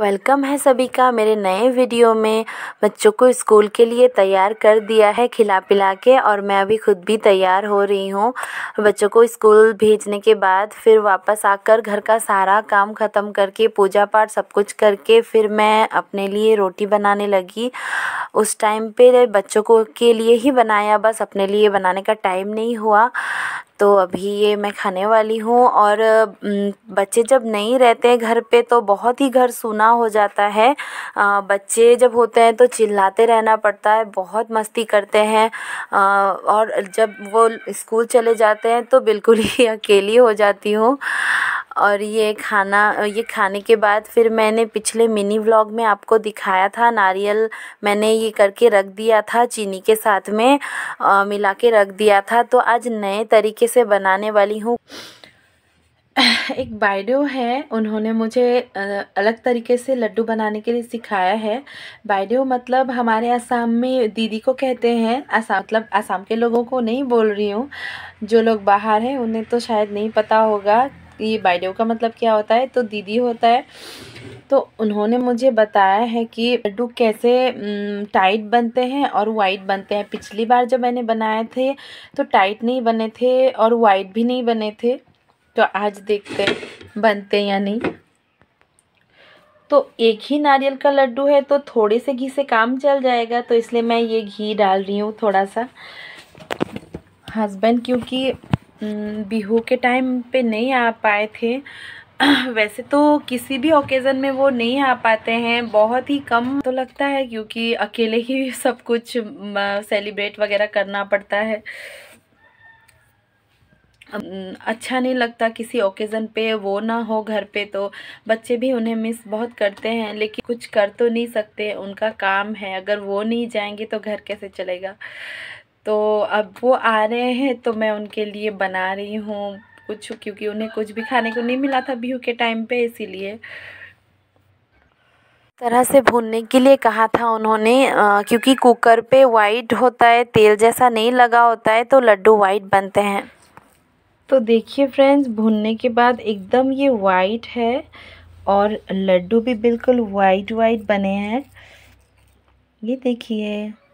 welcome है सभी का मेरे नए वीडियो में बच्चों को स्कूल के लिए तैयार कर दिया है खिला पिला के और मैं अभी खुद भी तैयार हो रही हूँ बच्चों को स्कूल भेजने के बाद फिर वापस आकर घर का सारा काम ख़त्म करके पूजा पाठ सब कुछ करके फिर मैं अपने लिए रोटी बनाने लगी उस टाइम पे बच्चों को के लिए ही बनाया बस अपने लिए बनाने का टाइम नहीं हुआ तो अभी ये मैं खाने वाली हूँ और बच्चे जब नहीं रहते हैं घर पे तो बहुत ही घर सूना हो जाता है बच्चे जब होते हैं तो चिल्लाते रहना पड़ता है बहुत मस्ती करते हैं और जब वो स्कूल चले जाते हैं तो बिल्कुल ही अकेली हो जाती हूँ और ये खाना ये खाने के बाद फिर मैंने पिछले मिनी व्लॉग में आपको दिखाया था नारियल मैंने ये करके रख दिया था चीनी के साथ में मिला के रख दिया था तो आज नए तरीके से बनाने वाली हूँ एक बाइडो है उन्होंने मुझे अलग तरीके से लड्डू बनाने के लिए सिखाया है बाइडो मतलब हमारे आसाम में दीदी को कहते हैं आसाम मतलब आसाम के लोगों को नहीं बोल रही हूँ जो लोग बाहर हैं उन्हें तो शायद नहीं पता होगा ये बाइडेव का मतलब क्या होता है तो दीदी होता है तो उन्होंने मुझे बताया है कि लड्डू कैसे टाइट बनते हैं और वाइट बनते हैं पिछली बार जब मैंने बनाए थे तो टाइट नहीं बने थे और वाइट भी नहीं बने थे तो आज देखते बनते या नहीं तो एक ही नारियल का लड्डू है तो थोड़े से घी से काम चल जाएगा तो इसलिए मैं ये घी डाल रही हूँ थोड़ा सा हस्बैंड क्योंकि बिहू के टाइम पे नहीं आ पाए थे वैसे तो किसी भी ओकेज़न में वो नहीं आ पाते हैं बहुत ही कम तो लगता है क्योंकि अकेले ही सब कुछ सेलिब्रेट वगैरह करना पड़ता है अच्छा नहीं लगता किसी ओकेज़न पे वो ना हो घर पे तो बच्चे भी उन्हें मिस बहुत करते हैं लेकिन कुछ कर तो नहीं सकते उनका काम है अगर वो नहीं जाएंगे तो घर कैसे चलेगा तो अब वो आ रहे हैं तो मैं उनके लिए बना रही हूँ कुछ क्योंकि उन्हें कुछ भी खाने को नहीं मिला था बिहू के टाइम पे इसीलिए तरह से भूनने के लिए कहा था उन्होंने आ, क्योंकि कुकर पे वाइट होता है तेल जैसा नहीं लगा होता है तो लड्डू वाइट बनते हैं तो देखिए फ्रेंड्स भूनने के बाद एकदम ये वाइट है और लड्डू भी बिल्कुल वाइट वाइट बने हैं ये देखिए